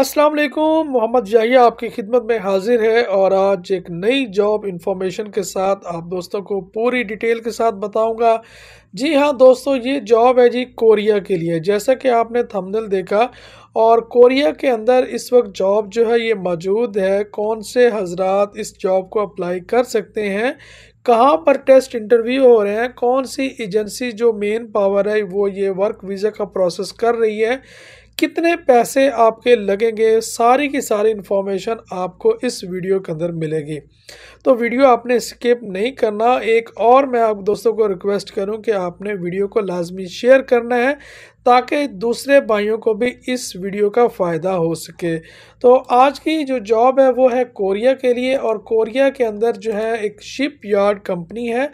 असलम मोहम्मद जाहिया आपकी खिदमत में हाजिर है और आज एक नई जॉब इन्फॉर्मेशन के साथ आप दोस्तों को पूरी डिटेल के साथ बताऊंगा जी हाँ दोस्तों ये जॉब है जी कोरिया के लिए जैसा कि आपने थंबनेल देखा और कोरिया के अंदर इस वक्त जॉब जो है ये मौजूद है कौन से हजरात इस जॉब को अप्लाई कर सकते हैं कहाँ पर टेस्ट इंटरव्यू हो रहे हैं कौन सी एजेंसी जो मेन पावर है वो ये वर्क वीज़ा का प्रोसेस कर रही है कितने पैसे आपके लगेंगे सारी की सारी इन्फॉर्मेशन आपको इस वीडियो के अंदर मिलेगी तो वीडियो आपने स्किप नहीं करना एक और मैं आप दोस्तों को रिक्वेस्ट करूं कि आपने वीडियो को लाजमी शेयर करना है ताकि दूसरे भाइयों को भी इस वीडियो का फ़ायदा हो सके तो आज की जो जॉब है वो है कोरिया के लिए और कोरिया के अंदर जो है एक शिप यार्ड कंपनी है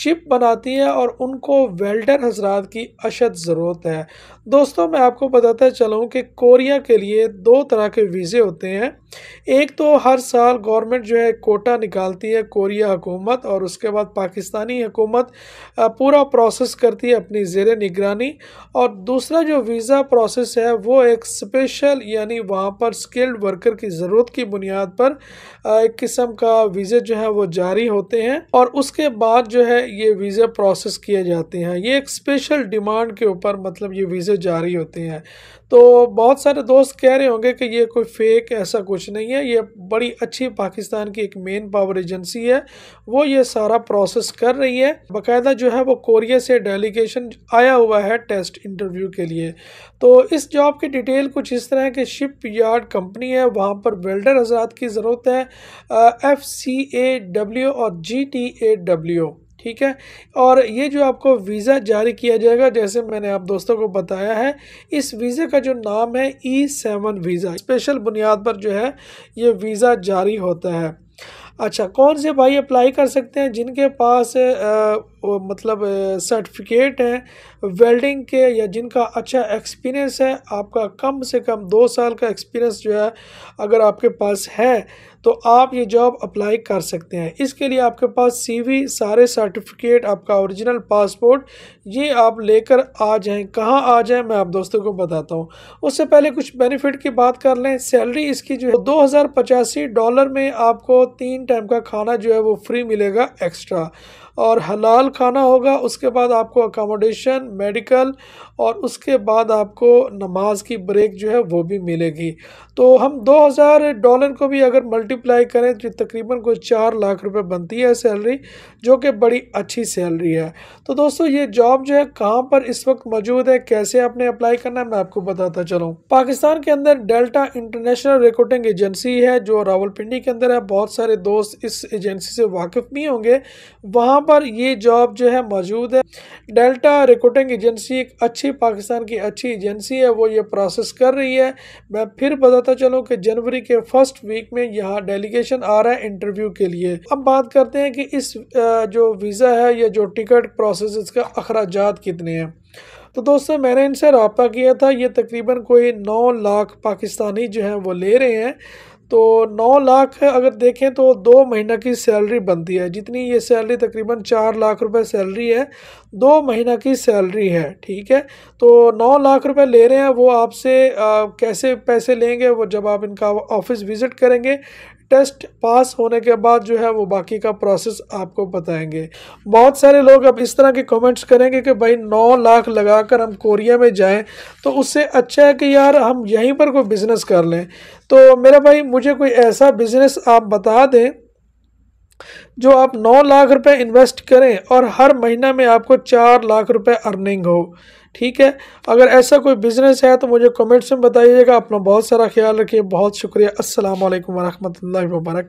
शिप बनाती है और उनको वेल्डर हजरात की अशद ज़रूरत है दोस्तों मैं आपको बताता चल चलाऊँ कि कोरिया के लिए दो तरह के वीज़े होते हैं एक तो हर साल गवर्नमेंट जो है कोटा निकालती है कोरिया हुकूमत और उसके बाद पाकिस्तानी हुकूमत पूरा प्रोसेस करती है अपनी जेर निगरानी और दूसरा जो वीज़ा प्रोसेस है वो एक स्पेशल यानी वहाँ पर स्किल्ड वर्कर की ज़रूरत की बुनियाद पर एक किस्म का वीज़े जो है वो जारी होते हैं और उसके बाद जो है ये वीज़े प्रोसेस किए जाते हैं ये एक स्पेशल डिमांड के ऊपर मतलब ये वीज़े जारी होते हैं तो बहुत सारे दोस्त कह रहे होंगे कि ये कोई फेक ऐसा कुछ नहीं है ये बड़ी अच्छी पाकिस्तान की एक मेन पावर एजेंसी है वो ये सारा प्रोसेस कर रही है बाकायदा जो है वो कोरिया से डेलीगेशन आया हुआ है टेस्ट इंटरव्यू के लिए तो इस जॉब की डिटेल कुछ इस तरह के शिप यार्ड कंपनी है वहाँ पर वेल्डर हजरात की ज़रूरत है एफ़ सी ए डब्ल्यू और जी टी ए डब्ल्यू ठीक है और ये जो आपको वीज़ा जारी किया जाएगा जैसे मैंने आप दोस्तों को बताया है इस वीज़े का जो नाम है E e seven visa special बुनियाद पर जो है ये वीज़ा जारी होता है अच्छा कौन से भाई अप्लाई कर सकते हैं जिनके पास आ, मतलब सर्टिफिकेट हैं वेल्डिंग के या जिनका अच्छा एक्सपीरियंस है आपका कम से कम दो साल का एक्सपीरियंस जो है अगर आपके पास है तो आप ये जॉब अप्लाई कर सकते हैं इसके लिए आपके पास सीवी सारे सर्टिफिकेट आपका ओरिजिनल पासपोर्ट ये आप लेकर आ जाएं कहाँ आ जाएं मैं आप दोस्तों को बताता हूँ उससे पहले कुछ बेनिफिट की बात कर लें सैलरी इसकी जो है दो हज़ार पचासी डॉलर में आपको तीन टाइम का खाना जो है वो फ्री मिलेगा एक्स्ट्रा और हलाल खाना होगा उसके बाद आपको अकोमोडेशन मेडिकल और उसके बाद आपको नमाज की ब्रेक जो है वो भी मिलेगी तो हम 2000 डॉलर को भी अगर मल्टीप्लाई करें तो तकरीबन कोई चार लाख रुपए बनती है सैलरी जो कि बड़ी अच्छी सैलरी है तो दोस्तों ये जॉब जो है कहाँ पर इस वक्त मौजूद है कैसे आपने अप्लाई करना है मैं आपको बताता चलूँ पाकिस्तान के अंदर डेल्टा इंटरनेशनल रिक्रूटिंग एजेंसी है जो रावलपिंडी के अंदर है बहुत सारे दोस्त इस एजेंसी से वाकिफ़ भी होंगे वहाँ पर ये जॉब जो है मौजूद है डेल्टा रिक्रूटिंग एजेंसी एक अच्छी पाकिस्तान की अच्छी एजेंसी है वो ये प्रोसेस कर रही है मैं फिर बताता चलूँ कि जनवरी के फर्स्ट वीक में यहाँ डेलीगेशन आ रहा है इंटरव्यू के लिए अब बात करते हैं कि इस जो वीज़ा है या जो टिकट प्रोसेस इसका अखराज कितने हैं तो दोस्तों मैंने इनसे रबता किया था ये तकरीबन कोई नौ लाख पाकिस्तानी जो हैं वो ले रहे हैं तो नौ लाख अगर देखें तो दो महीना की सैलरी बनती है जितनी ये सैलरी तकरीबन चार लाख रुपए सैलरी है दो महीना की सैलरी है ठीक है तो नौ लाख रुपए ले रहे हैं वो आपसे कैसे पैसे लेंगे वो जब आप इनका ऑफिस विज़िट करेंगे टेस्ट पास होने के बाद जो है वो बाकी का प्रोसेस आपको बताएंगे बहुत सारे लोग अब इस तरह के कमेंट्स करेंगे कि भाई नौ लाख लगा कर हम कोरिया में जाएं तो उससे अच्छा है कि यार हम यहीं पर कोई बिज़नेस कर लें तो मेरा भाई मुझे कोई ऐसा बिज़नेस आप बता दें जो आप नौ लाख रुपए इन्वेस्ट करें और हर महीना में आपको चार लाख रुपए अर्निंग हो ठीक है अगर ऐसा कोई बिज़नेस है तो मुझे कमेंट्स में बताइएगा अपना बहुत सारा ख्याल रखिए बहुत शुक्रिया असल वरहमल वर्क